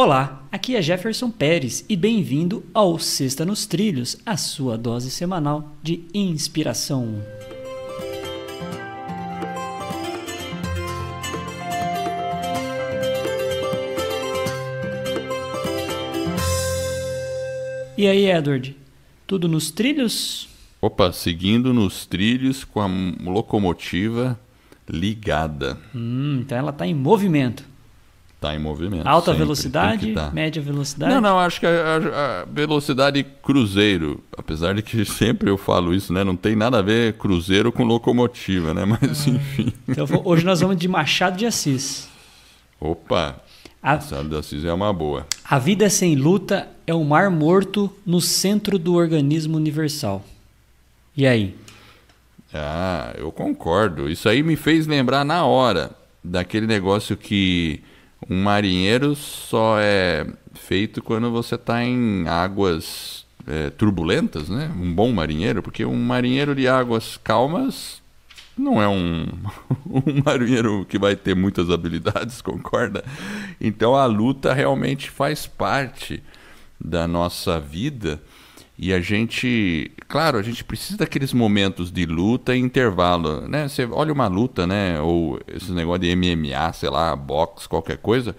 Olá, aqui é Jefferson Pérez e bem-vindo ao Sexta nos Trilhos, a sua dose semanal de inspiração. E aí, Edward? Tudo nos trilhos? Opa, seguindo nos trilhos com a locomotiva ligada. Hum, então ela está em movimento. Está em movimento. Alta sempre, velocidade, tá. média velocidade? Não, não, acho que a, a, velocidade cruzeiro, apesar de que sempre eu falo isso, né? Não tem nada a ver cruzeiro com locomotiva, né? Mas hum. enfim. Então, hoje nós vamos de Machado de Assis. Opa! A... Machado de Assis é uma boa. A vida sem luta é um mar morto no centro do organismo universal. E aí? Ah, eu concordo. Isso aí me fez lembrar na hora daquele negócio que um marinheiro só é feito quando você está em águas é, turbulentas, né? Um bom marinheiro, porque um marinheiro de águas calmas não é um, um marinheiro que vai ter muitas habilidades, concorda? Então a luta realmente faz parte da nossa vida e a gente, claro, a gente precisa daqueles momentos de luta e intervalo, né? Você olha uma luta, né? Ou esse negócio de MMA, sei lá, boxe, qualquer coisa,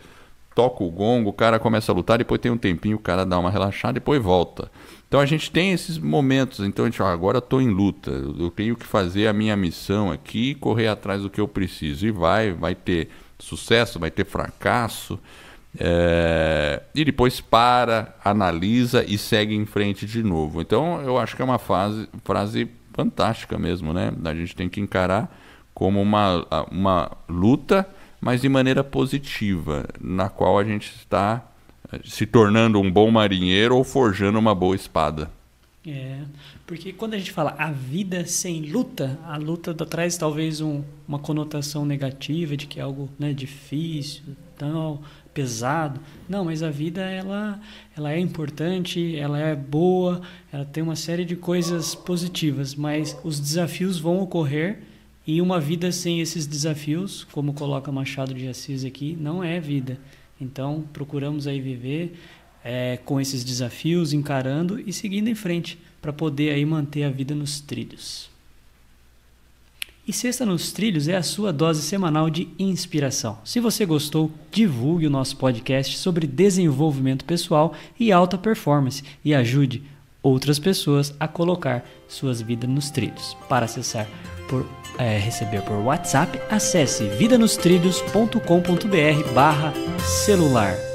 toca o gongo, o cara começa a lutar, depois tem um tempinho, o cara dá uma relaxada, depois volta. Então a gente tem esses momentos, então a gente, ó, agora estou em luta, eu tenho que fazer a minha missão aqui, correr atrás do que eu preciso. E vai, vai ter sucesso, vai ter fracasso. É e depois para, analisa e segue em frente de novo. Então eu acho que é uma fase, frase fantástica mesmo, né? A gente tem que encarar como uma, uma luta, mas de maneira positiva, na qual a gente está eh, se tornando um bom marinheiro ou forjando uma boa espada. É, porque quando a gente fala a vida sem luta, a luta traz talvez um, uma conotação negativa de que é algo né, difícil, tão pesado. Não, mas a vida ela, ela é importante, ela é boa, ela tem uma série de coisas positivas, mas os desafios vão ocorrer e uma vida sem esses desafios, como coloca Machado de Assis aqui, não é vida. Então procuramos aí viver é, com esses desafios, encarando e seguindo em frente para poder aí manter a vida nos trilhos. E Sexta nos Trilhos é a sua dose semanal de inspiração. Se você gostou, divulgue o nosso podcast sobre desenvolvimento pessoal e alta performance e ajude outras pessoas a colocar suas vidas nos trilhos. Para acessar por é, receber por WhatsApp, acesse vidanostrilhos.com.br/celular.